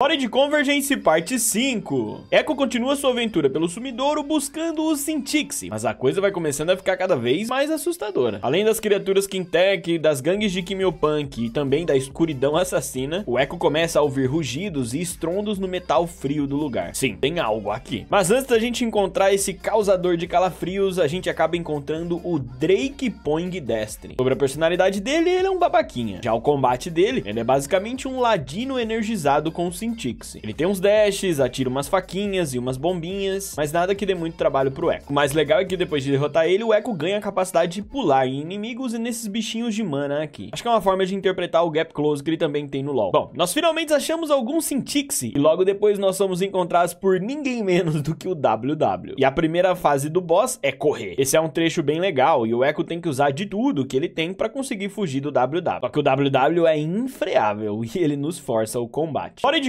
Hora de Convergence, parte 5. Echo continua sua aventura pelo sumidouro buscando o Sintixi, mas a coisa vai começando a ficar cada vez mais assustadora. Além das criaturas Kintec, das gangues de Quimiopunk e também da escuridão assassina, o Echo começa a ouvir rugidos e estrondos no metal frio do lugar. Sim, tem algo aqui. Mas antes da gente encontrar esse causador de calafrios, a gente acaba encontrando o Drake Pong Destre. Sobre a personalidade dele, ele é um babaquinha. Já o combate dele, ele é basicamente um ladino energizado com o Shintixi. Ele tem uns dashes, atira umas faquinhas e umas bombinhas, mas nada que dê muito trabalho pro Echo. O mais legal é que depois de derrotar ele, o Echo ganha a capacidade de pular em inimigos e nesses bichinhos de mana aqui. Acho que é uma forma de interpretar o gap close que ele também tem no LoL. Bom, nós finalmente achamos algum Cintix e logo depois nós somos encontrados por ninguém menos do que o WW. E a primeira fase do boss é correr. Esse é um trecho bem legal e o Echo tem que usar de tudo que ele tem para conseguir fugir do WW. Só que o WW é infreável e ele nos força o combate. Hora de